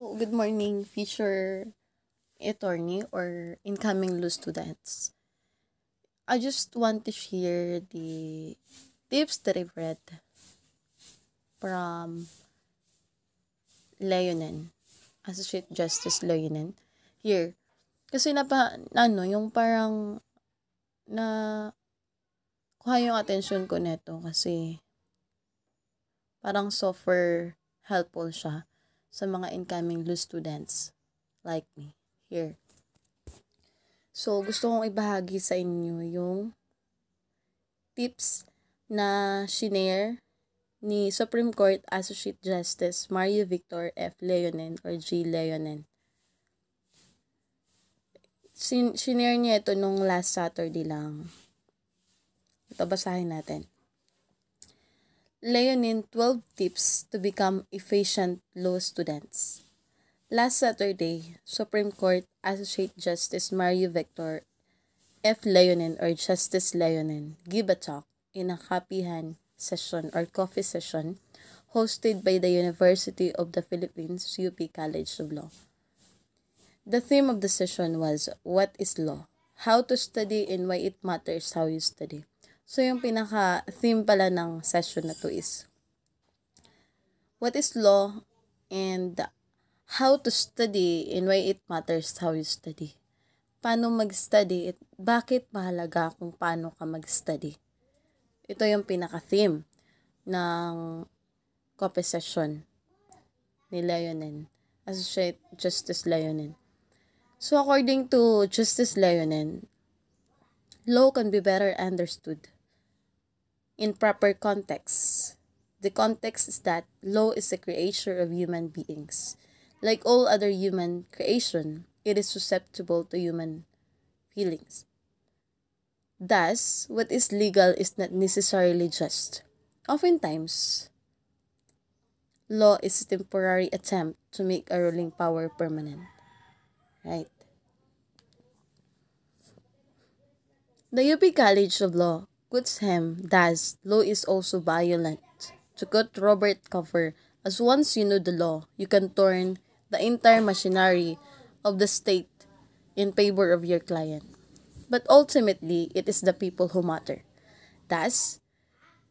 good morning, future attorney or incoming law students. I just want to share the tips that I've read from Leonen, Associate Justice Leonen, here. Kasi napa, ano, yung parang na kuha yung attention ko neto kasi parang software helpful siya sa mga incoming law students like me here. So, gusto kong ibahagi sa inyo yung tips na shinare ni Supreme Court Associate Justice Mario Victor F. Leonen or G. Leonen. Sin- shinare niya ito nung last Saturday lang. Ito, basahin natin. Leonin 12 Tips to Become Efficient Law Students. Last Saturday, Supreme Court Associate Justice Mario Victor F. Leonin or Justice Leonin gave a talk in a kapihan session or coffee session hosted by the University of the Philippines UP College of Law. The theme of the session was What is Law? How to Study and Why It Matters How You Study. So, yung pinaka-theme pala ng session na to is What is law and how to study and why it matters how you study. Paano mag-study at bakit mahalaga kung paano ka mag-study. Ito yung pinaka-theme ng COPE session ni Leonin. Associate Justice Leonin. So according to Justice Leonin, law can be better understood in proper context. The context is that law is a creature of human beings. Like all other human creation, it is susceptible to human feelings. Thus, what is legal is not necessarily just. Oftentimes, law is a temporary attempt to make a ruling power permanent. Right? The UP College of Law Kutzham does, law is also violent. To quote Robert Cover, as once you know the law, you can turn the entire machinery of the state in favor of your client. But ultimately, it is the people who matter. Thus,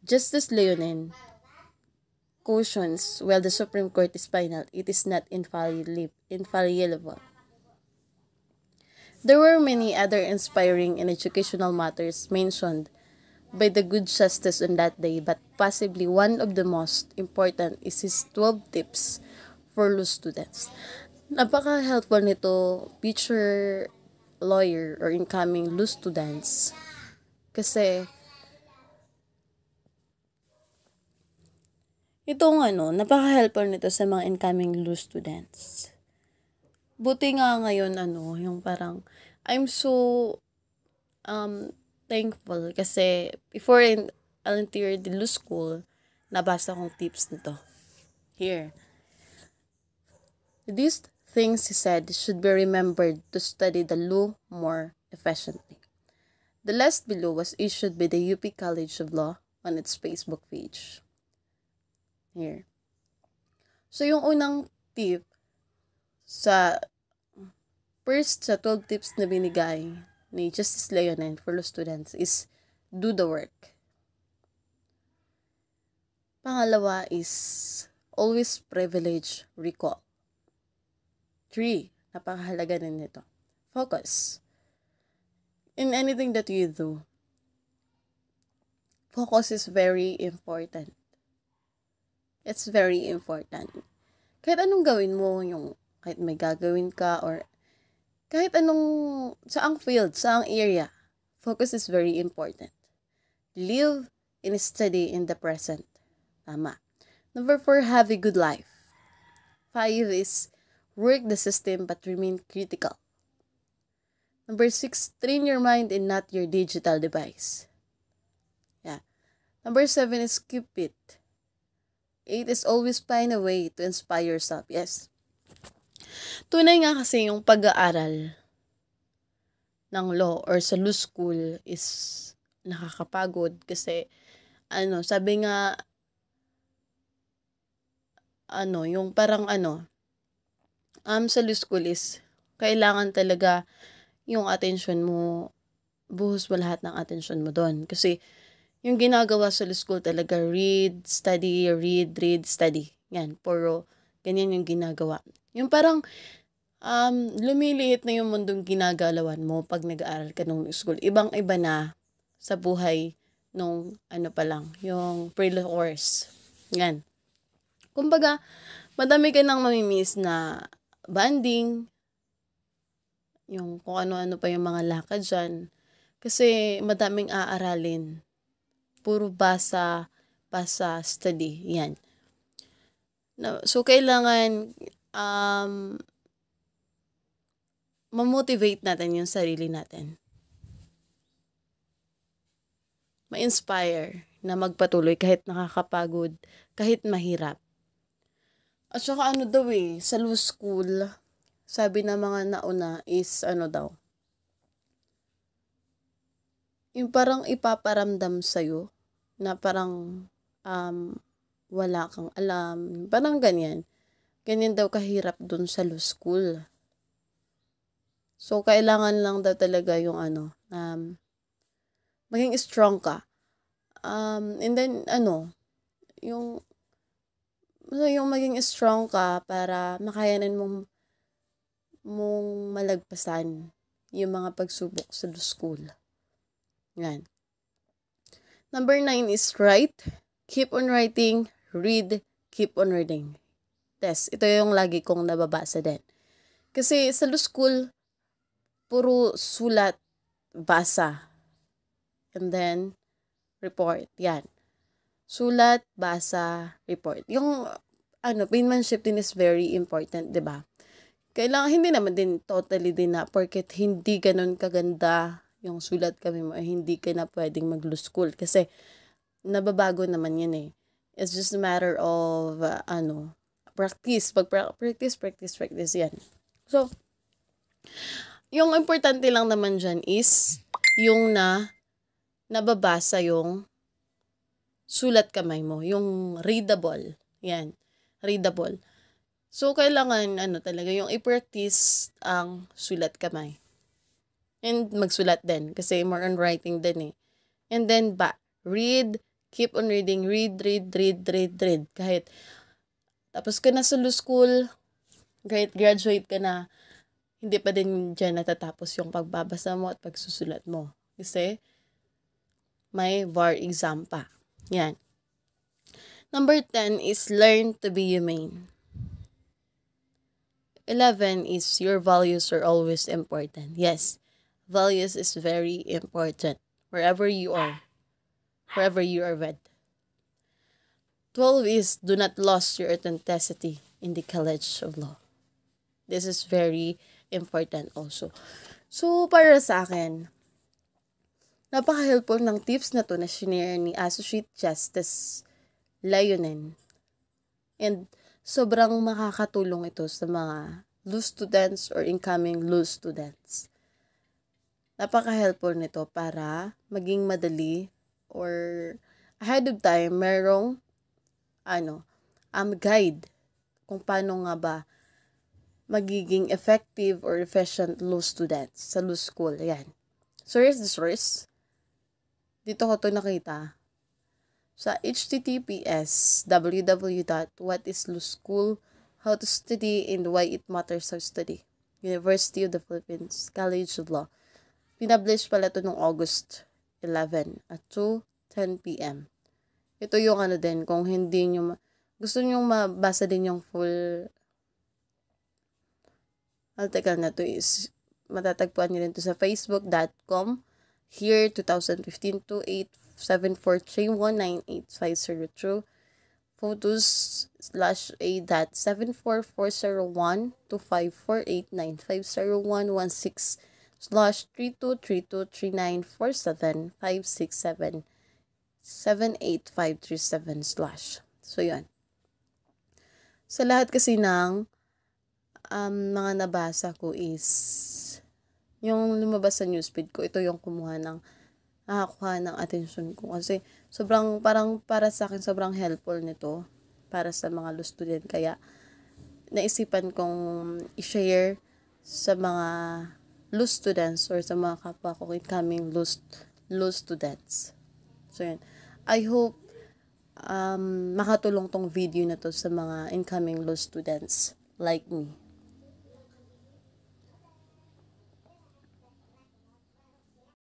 Justice Leonin cautions while the Supreme Court is final, it is not infallible. There were many other inspiring and educational matters mentioned by the good justice on that day, but possibly one of the most important is his 12 tips for law students. Napaka-helpful nito, future lawyer or incoming law students. Kasi, itong ano, napaka-helpful nito sa mga incoming law students. Buti nga ngayon, ano, yung parang, I'm so, um, thankful kasi before in Alentir the law School, nabasa kong tips nito. Here. These things, he said, should be remembered to study the law more efficiently. The list below was issued by the UP College of Law on its Facebook page. Here. So, yung unang tip sa first sa 12 tips na binigay ni Justice Leonin for the students is do the work. Pangalawa is always privilege recall. Three, napakahalaga din nito. Focus. In anything that you do, focus is very important. It's very important. Kahit anong gawin mo, yung kahit may gagawin ka or kahit anong, sa saang field, sa saang area, focus is very important. Live and study in the present. Tama. Number four, have a good life. Five is work the system but remain critical. Number six, train your mind and not your digital device. Yeah. Number seven is keep it. Eight is always find a way to inspire yourself. Yes, Tunay nga kasi yung pag-aaral ng law or sa law school is nakakapagod kasi ano, sabi nga ano, yung parang ano um, sa law school is kailangan talaga yung attention mo buhos mo lahat ng attention mo doon kasi yung ginagawa sa law school talaga read, study, read, read, study. Yan, puro ganyan yung ginagawa. Yung parang um, lumiliit na yung mundong ginagalawan mo pag nag-aaral ka nung school. Ibang-iba na sa buhay nung ano pa lang, yung pre-course. Yan. Kumbaga, madami ka nang mamimiss na banding, yung kung ano-ano pa yung mga lakad dyan. Kasi madaming aaralin. Puro basa, basa, study. Yan. so, kailangan um, mamotivate natin yung sarili natin. Ma-inspire na magpatuloy kahit nakakapagod, kahit mahirap. At saka ano daw eh, sa law school, sabi ng na mga nauna is ano daw, yung parang ipaparamdam sa'yo na parang um, wala kang alam, parang ganyan. Ganyan daw kahirap dun sa law school. So, kailangan lang daw talaga yung ano, um, maging strong ka. Um, and then, ano, yung, so yung maging strong ka para makayanan mong, mong malagpasan yung mga pagsubok sa law school. Yan. Number nine is write. Keep on writing. Read. Keep on reading test. Ito yung lagi kong nababasa din. Kasi sa law school, puro sulat, basa. And then, report. Yan. Sulat, basa, report. Yung, ano, penmanship din is very important, di ba? Kailangan, hindi naman din totally din na, porket hindi ganun kaganda yung sulat kami mo, eh, hindi ka na pwedeng mag school. Kasi, nababago naman yan eh. It's just a matter of, uh, ano, practice, pag practice, practice, practice yan. So, yung importante lang naman dyan is yung na nababasa yung sulat kamay mo, yung readable. Yan, readable. So, kailangan ano talaga, yung i-practice ang sulat kamay. And magsulat din, kasi more on writing din eh. And then, ba, read, keep on reading, read, read, read, read, read. Kahit tapos ka na sa law school, grad graduate ka na, hindi pa din dyan natatapos yung pagbabasa mo at pagsusulat mo. Kasi, may VAR exam pa. Yan. Number 10 is learn to be humane. 11 is your values are always important. Yes, values is very important wherever you are, wherever you are with. 12 is do not lose your authenticity in the college of law. This is very important also. So, para sa akin, napaka-helpful ng tips na to na shinare ni Associate Justice Layonen. And sobrang makakatulong ito sa mga law students or incoming law students. Napaka-helpful nito para maging madali or ahead of time merong ano, um, guide kung paano nga ba magiging effective or efficient law students sa law school. Ayan. So, here's the source. Dito ko to nakita. Sa https www.whatislawschool, University of the Philippines, College of Law. Pinablish pala to nung August 11 at 2.10 p.m. Ito yung ano din, kung hindi nyo, gusto nyo mabasa din yung full article na to is, matatagpuan nyo din to sa facebook.com here 2015 true photos slash a dot 744012548950116 slash 323239475657 78537 slash. So, yun. Sa lahat kasi ng um, mga nabasa ko is yung lumabas sa newsfeed ko, ito yung kumuha ng nakakuha ng attention ko kasi sobrang parang para sa akin sobrang helpful nito para sa mga law student kaya naisipan kong i-share sa mga law students or sa mga kapwa ko incoming law, law students. So, yan. I hope um, makatulong tong video na to sa mga incoming law students like me.